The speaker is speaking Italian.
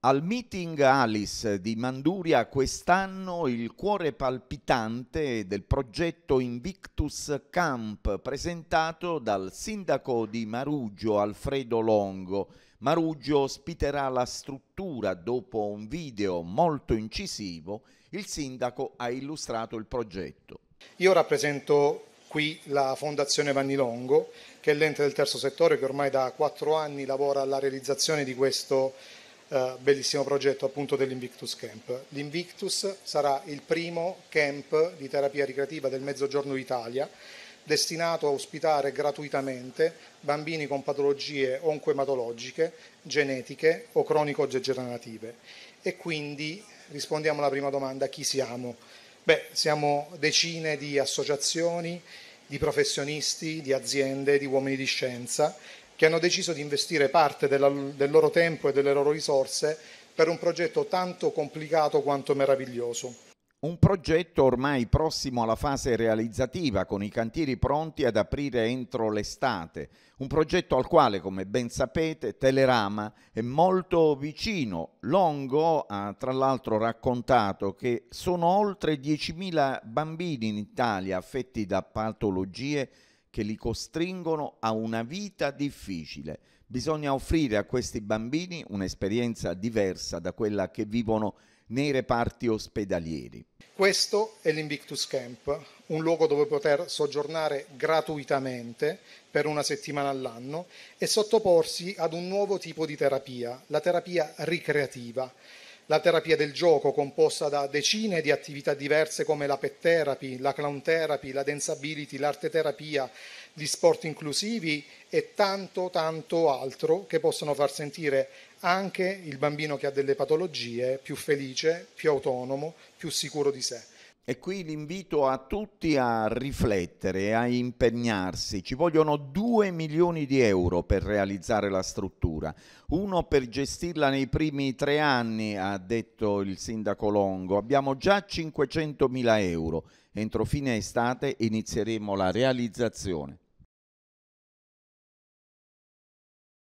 Al meeting Alice di Manduria quest'anno il cuore palpitante del progetto Invictus Camp presentato dal sindaco di Maruggio Alfredo Longo. Maruggio ospiterà la struttura dopo un video molto incisivo. Il sindaco ha illustrato il progetto. Io rappresento qui la Fondazione Vanni Longo che è l'ente del terzo settore che ormai da quattro anni lavora alla realizzazione di questo progetto eh, bellissimo progetto appunto dell'Invictus Camp. L'Invictus sarà il primo camp di terapia ricreativa del Mezzogiorno d'Italia destinato a ospitare gratuitamente bambini con patologie oncoematologiche, genetiche o cronico-degenerative. E quindi rispondiamo alla prima domanda, chi siamo? Beh, siamo decine di associazioni, di professionisti, di aziende, di uomini di scienza che hanno deciso di investire parte della, del loro tempo e delle loro risorse per un progetto tanto complicato quanto meraviglioso. Un progetto ormai prossimo alla fase realizzativa, con i cantieri pronti ad aprire entro l'estate. Un progetto al quale, come ben sapete, Telerama è molto vicino. Longo ha tra l'altro raccontato che sono oltre 10.000 bambini in Italia affetti da patologie che li costringono a una vita difficile. Bisogna offrire a questi bambini un'esperienza diversa da quella che vivono nei reparti ospedalieri. Questo è l'Invictus Camp, un luogo dove poter soggiornare gratuitamente per una settimana all'anno e sottoporsi ad un nuovo tipo di terapia, la terapia ricreativa la terapia del gioco composta da decine di attività diverse come la pet therapy, la clown therapy, la dance ability, l'arte terapia, gli sport inclusivi e tanto tanto altro che possono far sentire anche il bambino che ha delle patologie più felice, più autonomo, più sicuro di sé. E qui l'invito a tutti a riflettere, a impegnarsi. Ci vogliono 2 milioni di euro per realizzare la struttura. Uno per gestirla nei primi tre anni, ha detto il sindaco Longo. Abbiamo già 500 mila euro. Entro fine estate inizieremo la realizzazione.